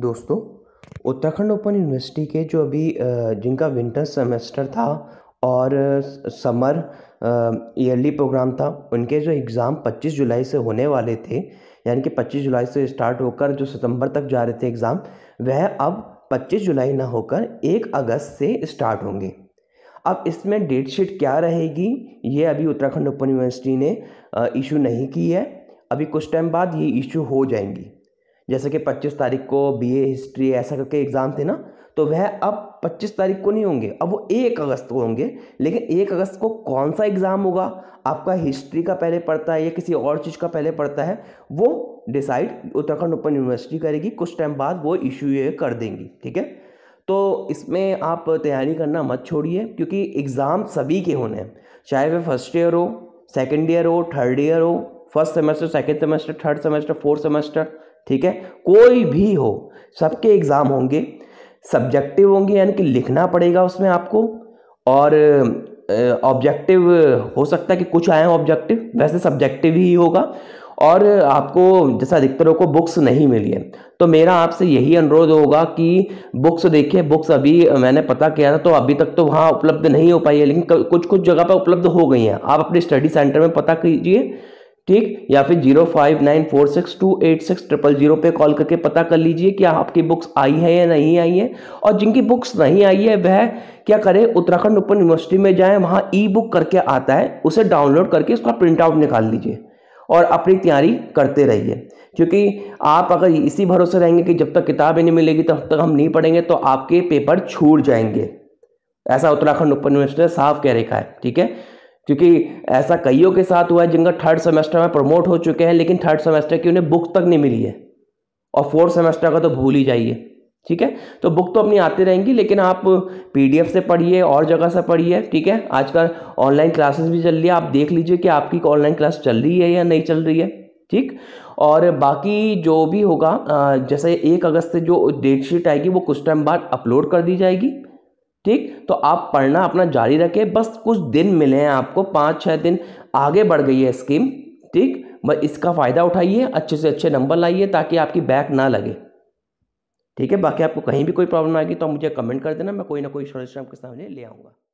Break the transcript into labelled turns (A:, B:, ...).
A: दोस्तों Uttarakhand open university के जो अभी जिनका विंटर सेमेस्टर था और समर ईयरली प्रोग्राम था उनके जो एग्ज़ाम 25 जुलाई से होने वाले थे यानी कि 25 जुलाई से स्टार्ट होकर जो सितंबर तक जा रहे थे एग्ज़ाम वह अब 25 जुलाई ना होकर 1 अगस्त से स्टार्ट होंगे अब इसमें डेट शीट क्या रहेगी ये अभी उत्तराखंड ओपन यूनिवर्सिटी ने इशू नहीं की है अभी कुछ टाइम बाद ये इशू हो जाएंगी जैसे कि पच्चीस तारीख को बी ए हिस्ट्री ऐसा करके एग्ज़ाम थे ना तो वह अब 25 तारीख को नहीं होंगे अब वो एक अगस्त को होंगे लेकिन एक अगस्त को कौन सा एग्ज़ाम होगा आपका हिस्ट्री का पहले पड़ता है या किसी और चीज़ का पहले पड़ता है वो डिसाइड उत्तराखंड ओपन यूनिवर्सिटी करेगी कुछ टाइम बाद वो इश्यू ये कर देंगी ठीक है तो इसमें आप तैयारी करना मत छोड़िए क्योंकि एग्ज़ाम सभी के होने हैं चाहे वह फर्स्ट ईयर हो सेकेंड ईयर हो थर्ड ईयर हो first semester second semester third semester fourth semester ठीक है कोई भी हो सबके एग्ज़ाम होंगे सब्जेक्टिव होंगे यानी कि लिखना पड़ेगा उसमें आपको और ऑब्जेक्टिव हो सकता है कि कुछ आए ऑब्जेक्टिव वैसे सब्जेक्टिव ही होगा और आपको जैसे अधिकतरों को बुक्स नहीं मिली है तो मेरा आपसे यही अनुरोध होगा कि बुक्स देखिए बुक्स अभी मैंने पता किया था तो अभी तक तो वहाँ उपलब्ध नहीं हो पाई है लेकिन कुछ कुछ जगह पर उपलब्ध हो गई हैं आप अपने स्टडी सेंटर में पता कीजिए ठीक या फिर zero five nine four six two eight six triple zero पे कॉल करके पता कर लीजिए कि आपकी बुक्स आई है या नहीं आई है और जिनकी बुक्स नहीं आई है वह क्या करें उत्तराखंड ओपन यूनिवर्सिटी में जाएं वहाँ ई बुक करके आता है उसे डाउनलोड करके उसका प्रिंट आउट निकाल लीजिए और अपनी तैयारी करते रहिए क्योंकि आप अगर इसी भरोसे रहेंगे कि जब तक किताबें नहीं मिलेगी तब तक हम नहीं पढ़ेंगे तो आपके पेपर छूट जाएंगे ऐसा उत्तराखंड ओपन यूनिवर्सिटी साफ कह रेखा है ठीक है क्योंकि ऐसा कईयों के साथ हुआ है जिनका थर्ड सेमेस्टर में प्रमोट हो चुके हैं लेकिन थर्ड सेमेस्टर की उन्हें बुक तक नहीं मिली है और फोर्थ सेमेस्टर का तो भूल ही जाइए ठीक है तो बुक तो अपनी आती रहेंगी लेकिन आप पीडीएफ से पढ़िए और जगह से पढ़िए ठीक है आजकल ऑनलाइन क्लासेस भी चल रही है आप देख लीजिए कि आपकी ऑनलाइन क्लास चल रही है या नहीं चल रही है ठीक और बाकी जो भी होगा जैसे एक अगस्त से जो डेट शीट आएगी वो कुछ टाइम बाद अपलोड कर दी जाएगी ठीक तो आप पढ़ना अपना जारी रखें बस कुछ दिन मिले हैं आपको पाँच छः दिन आगे बढ़ गई है स्कीम ठीक बस इसका फ़ायदा उठाइए अच्छे से अच्छे नंबर लाइए ताकि आपकी बैक ना लगे ठीक है बाकी आपको कहीं भी कोई प्रॉब्लम आएगी तो मुझे कमेंट कर देना मैं कोई ना कोई सोल्यूशन आपके सामने ले आऊँगा